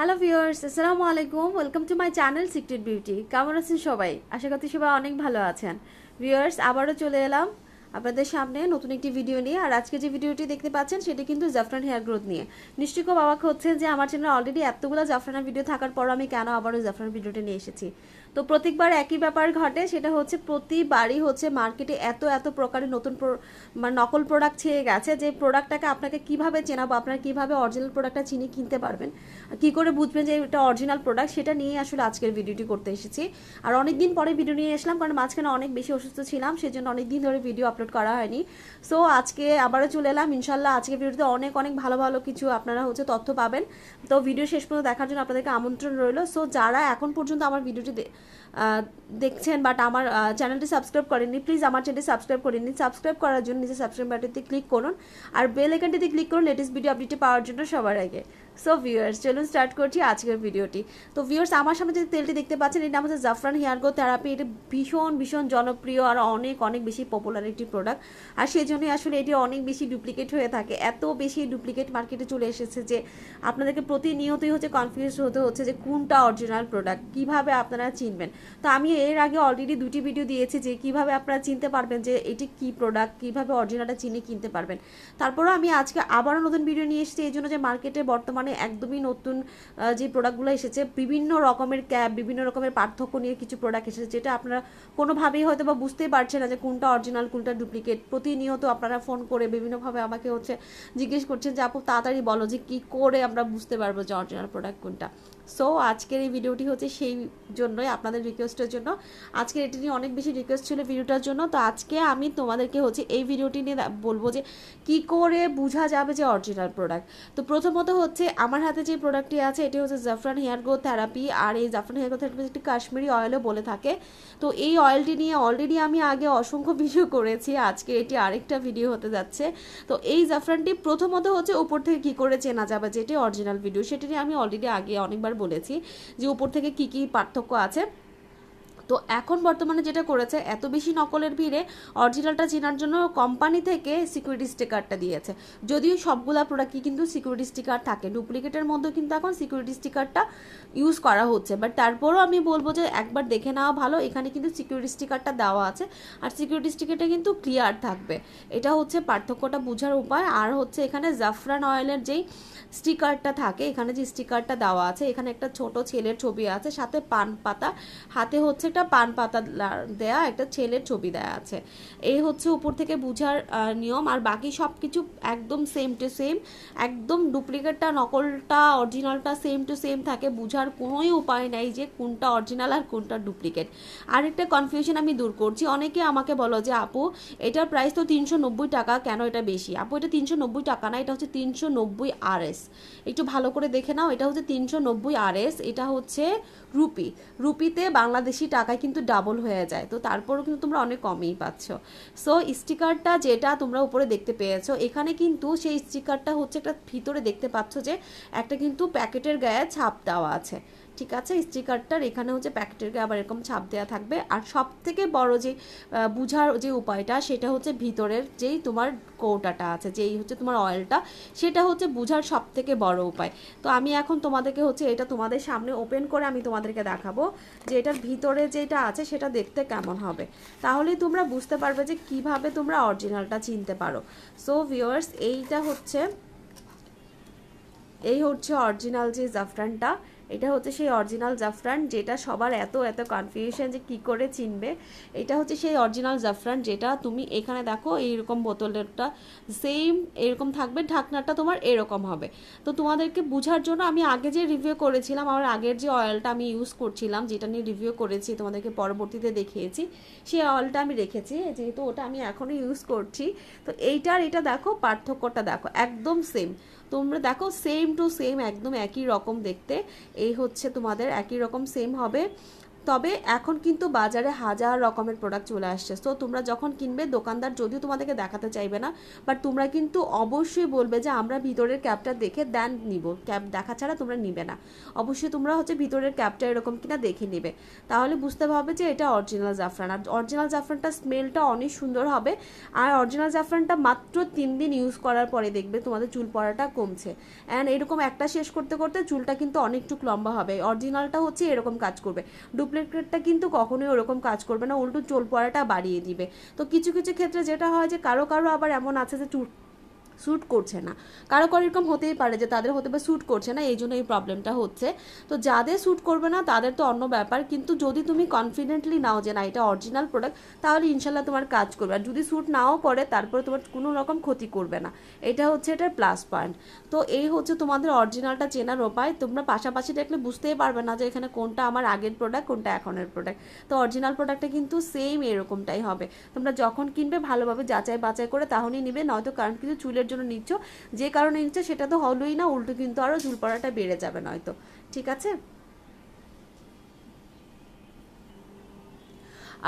hello viewers আসসালামু আলাইকুম welcome to my channel Secret Beauty কেমন আছেন সবাই আশা করছি সবাই অনেক ভালো আছেন ভিউয়ার্স আবারও চলে এলাম আপনাদের সামনে নতুন একটি ভিডিও নিয়ে আর আজকে যে ভিডিওটি দেখতে পাচ্ছেন সেটি কিন্তু জাফরান হেয়ার গ্রোথ নিয়ে নিশ্চয়ই খুব অবাক হচ্ছে যে আমার চ্যানেল অলরেডি এতগুলো জাফরানের ভিডিও থাকার পর আমি কেন আবারও জাফরান ভিডিওটি নিয়ে এসেছি তো প্রত্যেকবার একই ব্যাপার ঘটে সেটা হচ্ছে প্রতিবারই হচ্ছে মার্কেটে এত এত প্রকারের নতুন মানে নকল প্রোডাক্ট ছেয়ে গেছে যে প্রোডাক্টটাকে আপনাকে কিভাবে চেনাবো আপনার কিভাবে অরিজিনাল প্রোডাক্টটা চিনি কিনতে পারবেন কি করে বুঝবেন যে এটা অরিজিনাল প্রোডাক্ট সেটা নিয়ে আসলে আজকের ভিডিওটি করতে এসেছি আর অনেক দিন পরে ভিডিও নিয়ে এসলাম কারণ মাঝখানে অনেক বেশি অসুস্থ ছিলাম সেজন্য অনেক দিন ধরে ভিডিও আপলোড করা হয়নি সো আজকে আবারও চলে এলাম ইনশাল্লাহ আজকে ভিডিওতে অনেক অনেক ভালো ভালো কিছু আপনারা হচ্ছে তথ্য পাবেন তো ভিডিও শেষ পর্যন্ত দেখার জন্য আপনাদেরকে আমন্ত্রণ রইল সো যারা এখন পর্যন্ত আমার ভিডিওটি দেখছেন বাট আমার চ্যানেলটি সাবস্ক্রাইব করেননি প্লিজ আমার চ্যানেলটি সাবস্ক্রাইব করে নিন সাবস্ক্রাইব করার জন্য নিজের সাবস্ক্রাইব বাটনতে ক্লিক করুন আর বেল আইকনটিতে ক্লিক করুন লেটেস্ট ভিডিও আপডেটটি পাওয়ার জন্য সবার আগে সো ভিউয়ার্স চলুন স্টার্ট করছি আজকের ভিডিওটি তো ভিউয়ার্স আমার সামনে যে তেলটি দেখতে পাচ্ছেন এটা আমাদের জাফরান হেয়ার গ্রো থেরাপি এটা ভীষণ ভীষণ জনপ্রিয় আর অনেক অনেক বেশি পপুলার একটি প্রোডাক্ট আর সেই জন্যই আসলে এটি অনেক বেশি ডুপ্লিকেট হয়ে থাকে এত বেশি ডুপ্লিকেট মার্কেটে চলে এসেছে যে আপনাদেরকে প্রতিনিয়তই হচ্ছে কনফিউজ হতে হচ্ছে যে কোনটা অরিজিনাল প্রোডাক্ট কিভাবে আপনারা চিনবেন তো আমি এর আগে অলরেডি দুটি ভিডিও দিয়েছি যে কিভাবে আপনারা চিনতে পারবেন যে এটি কি প্রোডাক্ট কিভাবে অরিজিনালটা চিনে কিনতে পারবেন তারপরও আমি আজকে আবারও নতুন ভিডিও নিয়ে এসেছি এই জন্য যে মার্কেটে বর্তমানে মানে একদমই নতুন যে প্রোডাক্টগুলো এসেছে বিভিন্ন রকমের ক্যাব বিভিন্ন রকমের পার্থক্য নিয়ে কিছু প্রোডাক্ট এসেছে যেটা আপনারা কোনোভাবেই হয়তো বা বুঝতেই পারছেন না যে কোনটা অরিজিনাল কোনটা ডুপ্লিকেট প্রতিনিয়ত আপনারা ফোন করে বিভিন্নভাবে আমাকে হচ্ছে জিজ্ঞেস করছেন যে আপু তাড়াতাড়ি বলো যে কি করে আমরা বুঝতে পারবো যে অরিজিনাল প্রোডাক্ট কোনটা সো আজকের এই ভিডিওটি হচ্ছে সেই জন্যই আপনাদের রিকোয়েস্টের জন্য আজকের এটি নিয়ে অনেক বেশি রিকোয়েস্ট ছিল ভিডিওটার জন্য তো আজকে আমি তোমাদেরকে হচ্ছে এই ভিডিওটি নিয়ে বলবো যে কি করে বোঝা যাবে যে অরিজিনাল প্রোডাক্ট তো প্রথমত হচ্ছে আমার হাতে যে প্রোডাক্টটি আছে এটি হচ্ছে জাফরান হেয়ার গ্রোথ থেরাপি আর এই জাফরান হেয়ার গ্রোথ থেরাপি একটি কাশ্মীরি অয়েলও বলে থাকে তো এই অয়েলটি নিয়ে অলরেডি আমি আগে অসংখ্য ভিডিও করেছি আজকে এটি আরেকটা ভিডিও হতে যাচ্ছে তো এই জাফরানটি প্রথমত হচ্ছে উপর থেকে কি করে চেনা যাবে যে এটি অরিজিনাল ভিডিও সেটি নিয়ে আমি অলরেডি আগে অনেকবার বলেছি যে উপর থেকে কি কি পার্থক্য আছে তো এখন বর্তমানে যেটা করেছে এত বেশি নকলের ভিড়ে অরিজিনালটা চেনার জন্য কোম্পানি থেকে সিকিউরিটি স্টিকারটা দিয়েছে যদিও সবগুলা প্রোডাক্টই কিন্তু সিকিউরিটি স্টিকার থাকে ডুপ্লিকেটের মধ্যে কিন্তু এখন সিকিউরিটি স্টিকারটা ইউজ করা হচ্ছে বাট তারপরও আমি বলবো যে একবার দেখে নেওয়া ভালো এখানে কিন্তু সিকিউরিটি স্টিকারটা দেওয়া আছে আর সিকিউরিটি স্টিকারটা কিন্তু ক্লিয়ার থাকবে এটা হচ্ছে পার্থক্যটা বোঝার উপায় আর হচ্ছে এখানে জাফরান অয়েলের যেই স্টিকারটা থাকে এখানে যে স্টিকারটা দেওয়া আছে এখানে একটা ছোট ছেলের ছবি আছে সাথে পান পাতা হাতে হচ্ছে একটা একটা পান পাতা দেয়া একটা ছেলের ছবি দেয়া আছে এই হচ্ছে উপর থেকে বুঝার নিয়ম আর বাকি সব কিছু একদম সেম টু সেম একদম ডুপ্লিকেটটা নকলটা অরিজিনালটা সেম টু সেম থাকে বুঝার কোনোই উপায় নাই যে কোনটা অরিজিনাল আর কোনটা ডুপ্লিকেট আরেকটা কনফিউশন আমি দূর করছি অনেকে আমাকে বলো যে আপু এটার প্রাইস তো তিনশো নব্বই টাকা কেন এটা বেশি আপু এটা তিনশো নব্বই টাকা না এটা হচ্ছে তিনশো নব্বই আর এস একটু ভালো করে দেখে নাও এটা হচ্ছে তিনশো নব্বই আর এস এটা হচ্ছে রুপি রুপিতে বাংলাদেশি টাকা টাকায় কিন্তু ডাবল হয়ে যায় তো তারপরও কিন্তু তোমরা অনেক কমেই পাচ্ছ সো স্টিকারটা যেটা তোমরা উপরে দেখতে পেয়েছো এখানে কিন্তু সেই স্টিকারটা হচ্ছে একটা ভিতরে দেখতে পাচ্ছ যে একটা কিন্তু প্যাকেটের গায়ে ছাপ দেওয়া আছে ঠিক আছে স্টিকারটার এখানে হচ্ছে প্যাকেটের গায়ে আবার এরকম ছাপ দেওয়া থাকবে আর সব থেকে বড় যে বুঝার যে উপায়টা সেটা হচ্ছে ভিতরের যেই তোমার কৌটাটা আছে যেই হচ্ছে তোমার অয়েলটা সেটা হচ্ছে বুঝার সব থেকে বড় উপায় তো আমি এখন তোমাদেরকে হচ্ছে এটা তোমাদের সামনে ওপেন করে আমি তোমাদেরকে দেখাবো যে এটার ভিতরে যেটা আছে সেটা দেখতে কেমন হবে তাহলে তোমরা বুঝতে পারবে যে কিভাবে তোমরা অরিজিনালটা চিনতে পারো সো ভিওয়ার্স এইটা হচ্ছে এই হচ্ছে অরিজিনাল যে জাফরানটা এটা হচ্ছে সেই অরিজিনাল জাফরান যেটা সবার এত এত কনফিউশন যে কি করে চিনবে এটা হচ্ছে সেই অরিজিনাল জাফরান যেটা তুমি এখানে দেখো এইরকম বোতলেরটা সেম এরকম থাকবে ঢাকনাটা তোমার এরকম হবে তো তোমাদেরকে বুঝার জন্য আমি আগে যে রিভিউ করেছিলাম আমার আগের যে অয়েলটা আমি ইউজ করছিলাম যেটা নিয়ে রিভিউ করেছি তোমাদেরকে পরবর্তীতে দেখিয়েছি সেই অয়েলটা আমি রেখেছি যেহেতু ওটা আমি এখনও ইউজ করছি তো এইটার এটা দেখো পার্থক্যটা দেখো একদম সেম তোমরা দেখো সেম টু সেম একদম একই রকম দেখতে এই হচ্ছে তোমাদের একই রকম সেম হবে তবে এখন কিন্তু বাজারে হাজার রকমের প্রোডাক্ট চলে আসছে সো তোমরা যখন কিনবে দোকানদার যদিও তোমাদেরকে দেখাতে চাইবে না বাট তোমরা কিন্তু অবশ্যই বলবে যে আমরা ভিতরের ক্যাবটা দেখে দেন নিব ক্যাব দেখা ছাড়া তোমরা নিবে না অবশ্যই তোমরা হচ্ছে ভিতরের ক্যাবটা এরকম কিনা দেখে নেবে তাহলে বুঝতে পারবে যে এটা অরিজিনাল জাফরান আর অরিজিনাল জাফরানটা স্মেলটা অনেক সুন্দর হবে আর অরিজিনাল জাফরানটা মাত্র তিন দিন ইউজ করার পরে দেখবে তোমাদের চুল পড়াটা কমছে অ্যান্ড এরকম একটা শেষ করতে করতে চুলটা কিন্তু অনেকটুক লম্বা হবে অরিজিনালটা হচ্ছে এরকম কাজ করবে ডুপ্লি প্লেটটা কিন্তু কখনোই ওরকম কাজ করবে না উল্টো চোল পড়াটা বাড়িয়ে দিবে তো কিছু কিছু ক্ষেত্রে যেটা হয় যে কারো কারো আবার এমন আছে যে স্যুট করছে না কারো কারো এরকম হতেই পারে যে তাদের হতে পারে স্যুট করছে না এই জন্য এই প্রবলেমটা হচ্ছে তো যাদের স্যুট করবে না তাদের তো অন্য ব্যাপার কিন্তু যদি তুমি কনফিডেন্টলি নাও যে না এটা অরিজিনাল প্রোডাক্ট তাহলে ইনশাল্লাহ তোমার কাজ করবে আর যদি স্যুট নাও করে তারপরে তোমার কোনো রকম ক্ষতি করবে না এটা হচ্ছে এটার প্লাস পয়েন্ট তো এই হচ্ছে তোমাদের অরিজিনালটা চেনার উপায় তোমরা পাশাপাশি দেখলে বুঝতেই পারবে না যে এখানে কোনটা আমার আগের প্রোডাক্ট কোনটা এখনের প্রোডাক্ট তো অরিজিনাল প্রোডাক্টটা কিন্তু সেম এরকমটাই হবে তোমরা যখন কিনবে ভালোভাবে যাচাই বাছাই করে তাহলেই নিবে নয়তো কারণ কিন্তু চুলের জন্য নিচ্ছ যে কারণে নিচ্ছ সেটা তো হলোই না উল্টো কিন্তু আরও চুল পড়াটা বেড়ে যাবে নয়তো ঠিক আছে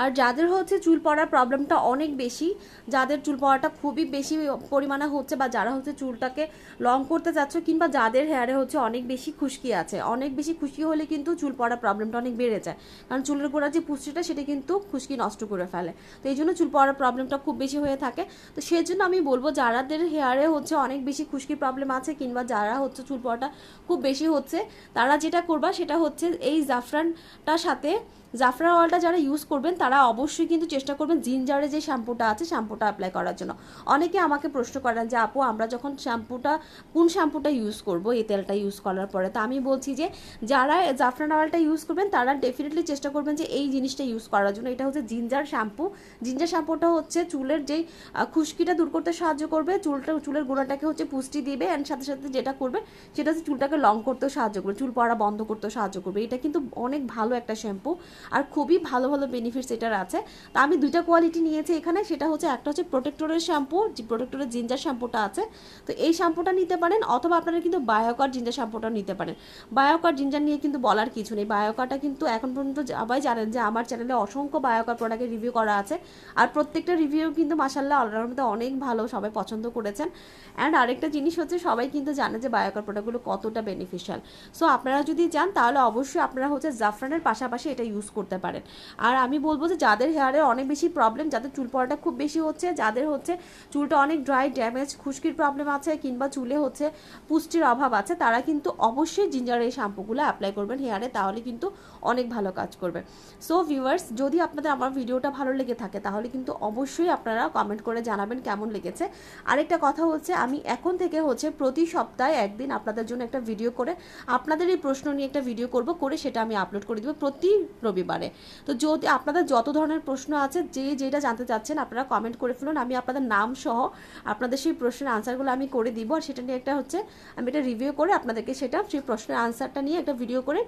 আর যাদের হচ্ছে চুল পড়ার প্রবলেমটা অনেক বেশি যাদের চুল পড়াটা খুবই বেশি পরিমাণে হচ্ছে বা যারা হচ্ছে চুলটাকে লং করতে যাচ্ছ কিংবা যাদের হেয়ারে হচ্ছে অনেক বেশি খুশকি আছে অনেক বেশি খুশকি হলে কিন্তু চুল পড়ার প্রবলেমটা অনেক বেড়ে যায় কারণ চুলের গোড়ার যে পুষ্টিটা সেটা কিন্তু খুশকি নষ্ট করে ফেলে তো এই জন্য চুল পড়ার প্রবলেমটা খুব বেশি হয়ে থাকে তো সেই জন্য আমি বলবো যারাদের হেয়ারে হচ্ছে অনেক বেশি খুশকির প্রবলেম আছে কিংবা যারা হচ্ছে চুল পড়াটা খুব বেশি হচ্ছে তারা যেটা করবা সেটা হচ্ছে এই জাফরানটার সাথে জাফরান অয়েলটা যারা ইউজ করবেন তারা অবশ্যই কিন্তু চেষ্টা করবেন জিঞ্জারে যে শ্যাম্পুটা আছে শ্যাম্পুটা অ্যাপ্লাই করার জন্য অনেকে আমাকে প্রশ্ন করেন যে আপু আমরা যখন শ্যাম্পুটা কোন শ্যাম্পুটা ইউজ করব এই তেলটা ইউজ করার পরে তা আমি বলছি যে যারা জাফরান অয়েলটা ইউজ করবেন তারা ডেফিনেটলি চেষ্টা করবেন যে এই জিনিসটা ইউজ করার জন্য এটা হচ্ছে জিঞ্জার শ্যাম্পু জিঞ্জার শ্যাম্পুটা হচ্ছে চুলের যেই খুশকিটা দূর করতে সাহায্য করবে চুলটা চুলের গোড়াটাকে হচ্ছে পুষ্টি দিবে অ্যান্ড সাথে সাথে যেটা করবে সেটা হচ্ছে চুলটাকে লং করতেও সাহায্য করবে চুল পড়া বন্ধ করতেও সাহায্য করবে এটা কিন্তু অনেক ভালো একটা শ্যাম্পু আর খুবই ভালো ভালো বেনিফিটস এটার আছে তো আমি দুইটা কোয়ালিটি নিয়েছি এখানে সেটা হচ্ছে একটা হচ্ছে প্রোটেক্টরের শ্যাম্পু যে প্রোটেক্টরের জিঞ্জার শ্যাম্পুটা আছে তো এই শ্যাম্পুটা নিতে পারেন অথবা আপনারা কিন্তু বায়োকার জিঞ্জার শ্যাম্পুটা নিতে পারেন বায়োকার জিঞ্জার নিয়ে কিন্তু বলার কিছু নেই বায়োকারটা কিন্তু এখন পর্যন্ত সবাই জানেন যে আমার চ্যানেলে অসংখ্য বায়োকার প্রোডাক্টের রিভিউ করা আছে আর প্রত্যেকটা রিভিউ কিন্তু মাসাল্লাহ মধ্যে অনেক ভালো সবাই পছন্দ করেছেন অ্যান্ড আরেকটা জিনিস হচ্ছে সবাই কিন্তু জানে যে বায়োকার প্রোডাক্টগুলো কতটা বেনিফিশিয়াল সো আপনারা যদি যান তাহলে অবশ্যই আপনারা হচ্ছে জাফরানের পাশাপাশি এটা ইউজ করতে পারেন আর আমি বলবো যে যাদের হেয়ারের অনেক বেশি প্রবলেম যাদের চুল পড়াটা খুব বেশি হচ্ছে যাদের হচ্ছে চুলটা অনেক ড্রাই ড্যামেজ খুশকির প্রবলেম আছে কিংবা চুলে হচ্ছে পুষ্টির অভাব আছে তারা কিন্তু অবশ্যই জিঞ্জার এই শ্যাম্পুগুলো অ্যাপ্লাই করবেন হেয়ারে তাহলে কিন্তু অনেক ভালো কাজ করবে সো ভিউয়ার্স যদি আপনাদের আমার ভিডিওটা ভালো লেগে থাকে তাহলে কিন্তু অবশ্যই আপনারা কমেন্ট করে জানাবেন কেমন লেগেছে আরেকটা কথা হচ্ছে আমি এখন থেকে হচ্ছে প্রতি সপ্তাহে একদিন আপনাদের জন্য একটা ভিডিও করে আপনাদের এই প্রশ্ন নিয়ে একটা ভিডিও করব করে সেটা আমি আপলোড করে দেবো প্রতি রবি রবিবারে তো যদি আপনাদের যত ধরনের প্রশ্ন আছে যে যেটা জানতে চাচ্ছেন আপনারা কমেন্ট করে ফেলুন আমি আপনাদের নাম সহ আপনাদের সেই প্রশ্নের আনসারগুলো আমি করে দিব আর সেটা নিয়ে একটা হচ্ছে আমি এটা রিভিউ করে আপনাদেরকে সেটা সেই প্রশ্নের আনসারটা নিয়ে একটা ভিডিও করে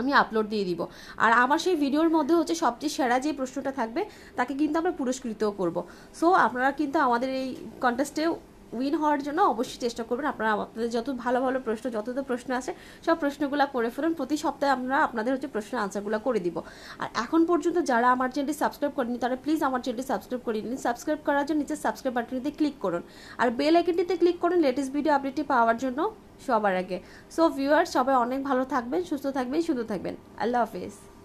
আমি আপলোড দিয়ে দিব আর আমার সেই ভিডিওর মধ্যে হচ্ছে সবচেয়ে সেরা যে প্রশ্নটা থাকবে তাকে কিন্তু আমরা পুরস্কৃতও করব সো আপনারা কিন্তু আমাদের এই কন্টেস্টেও উইন হওয়ার জন্য অবশ্যই চেষ্টা করবেন আপনারা আপনাদের যত ভালো ভালো প্রশ্ন যত তো প্রশ্ন আছে সব প্রশ্নগুলো করে ফেলুন প্রতি সপ্তাহে আমরা আপনাদের হচ্ছে প্রশ্ন আনসারগুলো করে দিব আর এখন পর্যন্ত যারা আমার চ্যানেলটি সাবস্ক্রাইব করেনি তারা প্লিজ আমার চ্যানেলটি সাবস্ক্রাইব করে নিন সাবস্ক্রাইব করার জন্য নিচে সাবস্ক্রাইব বাটনটিতে ক্লিক করুন আর বেল আইকনটিতে ক্লিক করুন লেটেস্ট ভিডিও আপডেটটি পাওয়ার জন্য সবার আগে সো ভিউয়ার সবাই অনেক ভালো থাকবেন সুস্থ থাকবেন সুন্দর থাকবেন আল্লাহ হাফিজ